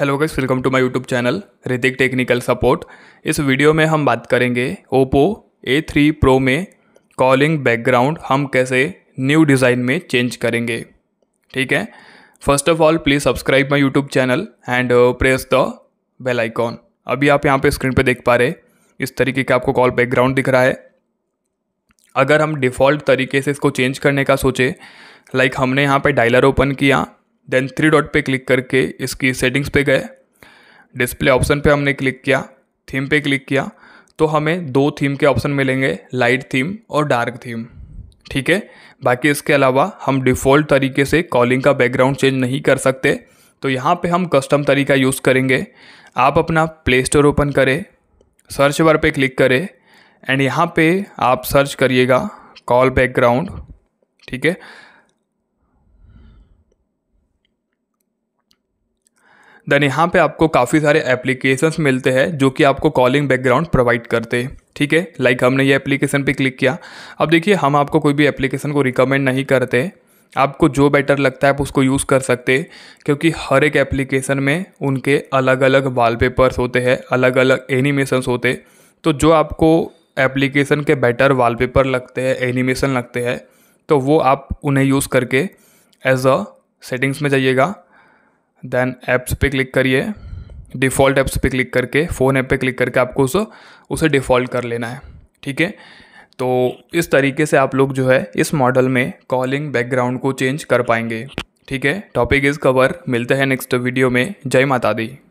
hello guys welcome to my YouTube channel Hrithik technical support इस video में हम बात करेंगे ओप्पो ए थ्री प्रो में कॉलिंग बैकग्राउंड हम कैसे न्यू डिज़ाइन में चेंज करेंगे ठीक है first of all please subscribe my YouTube channel and press the bell icon अभी आप यहाँ पे स्क्रीन पे देख पा रहे इस तरीके का आपको कॉल बैकग्राउंड दिख रहा है अगर हम डिफ़ॉल्ट तरीके से इसको चेंज करने का सोचें लाइक हमने यहाँ पर डायलर ओपन किया देन थ्री डॉट पे क्लिक करके इसकी सेटिंग्स पे गए डिस्प्ले ऑप्शन पे हमने क्लिक किया थीम पे क्लिक किया तो हमें दो थीम के ऑप्शन मिलेंगे लाइट थीम और डार्क थीम ठीक है बाकी इसके अलावा हम डिफ़ॉल्ट तरीके से कॉलिंग का बैकग्राउंड चेंज नहीं कर सकते तो यहाँ पे हम कस्टम तरीका यूज़ करेंगे आप अपना प्ले स्टोर ओपन करें सर्च बार पे क्लिक करें एंड यहाँ पे आप सर्च करिएगा कॉल बैकग्राउंड ठीक है देन यहाँ पे आपको काफ़ी सारे एप्लीकेशंस मिलते हैं जो कि आपको कॉलिंग बैकग्राउंड प्रोवाइड करते हैं ठीक है लाइक हमने ये एप्लीकेशन पे क्लिक किया अब देखिए हम आपको कोई भी एप्लीकेशन को रिकमेंड नहीं करते आपको जो बेटर लगता है आप उसको यूज़ कर सकते क्योंकि हर एक एप्लीकेशन में उनके अलग अलग वॉलपेपर्स होते हैं अलग अलग एनिमेशंस होते तो जो आपको एप्लीकेशन के बेटर वॉलपेपर लगते हैं एनिमेशन लगते हैं तो वो आप उन्हें यूज़ करके एज अ सेटिंग्स में जाइएगा देन ऐप्स पे क्लिक करिए डिफ़ॉल्ट ऐप्स पे क्लिक करके फ़ोन ऐप पे क्लिक करके आपको उसे उसे डिफ़ॉल्ट कर लेना है ठीक है तो इस तरीके से आप लोग जो है इस मॉडल में कॉलिंग बैकग्राउंड को चेंज कर पाएंगे ठीक है टॉपिक इज़ कवर मिलते हैं नेक्स्ट वीडियो में जय माता दी